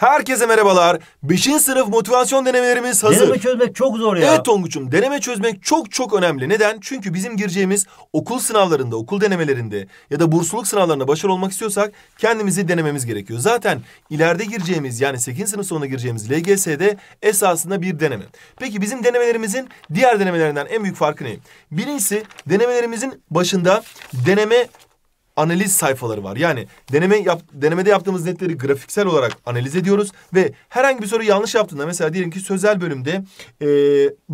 Herkese merhabalar. Beşinci sınıf motivasyon denemelerimiz hazır. Deneme çözmek çok zor ya. Evet Tonguç'um deneme çözmek çok çok önemli. Neden? Çünkü bizim gireceğimiz okul sınavlarında, okul denemelerinde ya da bursluluk sınavlarında başarılı olmak istiyorsak kendimizi denememiz gerekiyor. Zaten ileride gireceğimiz yani 8. sınıf sonunda gireceğimiz LGS'de esasında bir deneme. Peki bizim denemelerimizin diğer denemelerinden en büyük farkı ne? Birincisi denemelerimizin başında deneme analiz sayfaları var. Yani deneme yap, denemede yaptığımız netleri grafiksel olarak analiz ediyoruz ve herhangi bir soru yanlış yaptığında mesela diyelim ki sözel bölümde e,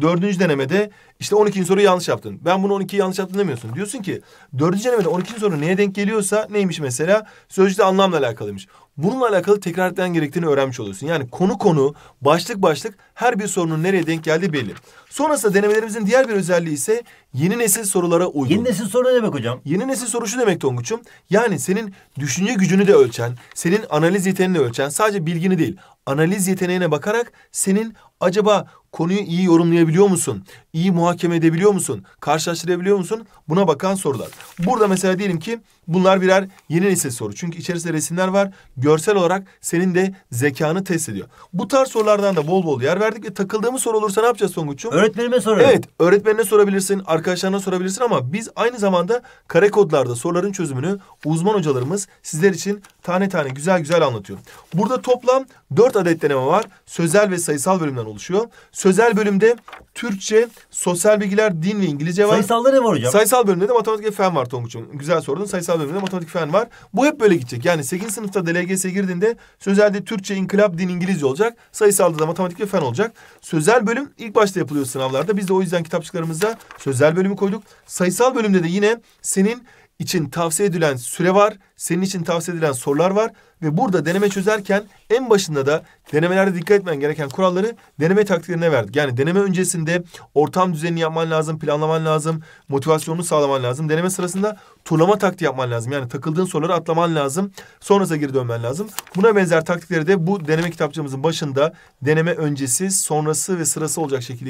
dördüncü denemede işte 12. soruyu yanlış yaptın. Ben bunu 12. yanlış yaptın demiyorsun. Diyorsun ki dördüncü denemede 12. soru neye denk geliyorsa neymiş mesela? Sözcükte anlamla alakalıymış bununla alakalı tekrar etmen gerektiğini öğrenmiş oluyorsun. Yani konu konu, başlık başlık her bir sorunun nereye denk geldiği belli. Sonrasında denemelerimizin diğer bir özelliği ise yeni nesil sorulara uygun. Yeni nesil soru ne demek hocam? Yeni nesil soru şu demek Tonguç'um. Yani senin düşünce gücünü de ölçen, senin analiz yeteneğini ölçen sadece bilgini değil analiz yeteneğine bakarak senin acaba konuyu iyi yorumlayabiliyor musun? İyi muhakeme edebiliyor musun? Karşılaştırabiliyor musun? Buna bakan sorular. Burada mesela diyelim ki bunlar birer yeni nesil soru. Çünkü içerisinde resimler var. Görsel olarak senin de zekanı test ediyor. Bu tarz sorulardan da bol bol yer verdik ve takıldığımız soru olursa ne yapacağız Songuç'um? Öğretmenime sorarım. Evet, öğretmenine sorabilirsin, arkadaşlarına sorabilirsin ama biz aynı zamanda kare kodlarda soruların çözümünü uzman hocalarımız sizler için tane tane güzel güzel anlatıyorum. Burada toplam 4 adet deneme var. Sözel ve sayısal bölümden oluşuyor. Sözel bölümde Türkçe, sosyal bilgiler, din ve İngilizce var. Sayısalda ne var hocam? Sayısal bölümde de matematik ve fen var Tonguç'un Güzel sordun. Sayısal bölümde matematik fen var. Bu hep böyle gidecek. Yani 8. sınıfta DLGS'e girdiğinde sözelde Türkçe, inkılap, din, İngilizce olacak. Sayısalda da matematik ve fen olacak. Sözel bölüm ilk başta yapılıyor sınavlarda. Biz de o yüzden kitapçıklarımızda sözel bölümü koyduk. Sayısal bölümde de yine senin için tavsiye edilen süre var senin için tavsiye edilen sorular var ve burada deneme çözerken en başında da denemelerde dikkat etmen gereken kuralları deneme taktiklerine verdik. Yani deneme öncesinde ortam düzenini yapman lazım, planlaman lazım, motivasyonunu sağlaman lazım. Deneme sırasında turlama taktiği yapman lazım. Yani takıldığın soruları atlaman lazım. Sonrasında geri dönmen lazım. Buna benzer taktikleri de bu deneme kitapçığımızın başında deneme öncesi, sonrası ve sırası olacak şekilde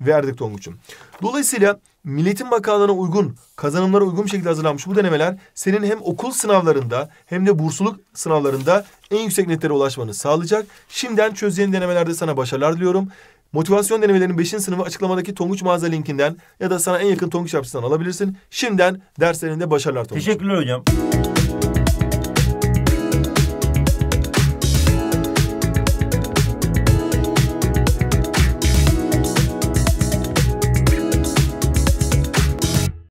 verdik Tonguç'um. Dolayısıyla milletin Bakanlığı'na uygun, kazanımlara uygun şekilde hazırlanmış bu denemeler senin hem okul sınavları sınavlarında hem de bursluluk sınavlarında en yüksek netlere ulaşmanı sağlayacak. Şimdiden çözeceğin denemelerde sana başarılar diliyorum. Motivasyon denemelerinin 5. sınıfı açıklamadaki Tonguç mağaza linkinden ya da sana en yakın Tonguç yapısından alabilirsin. Şimdiden derslerinde başarılar Tonguç. Teşekkürler hocam.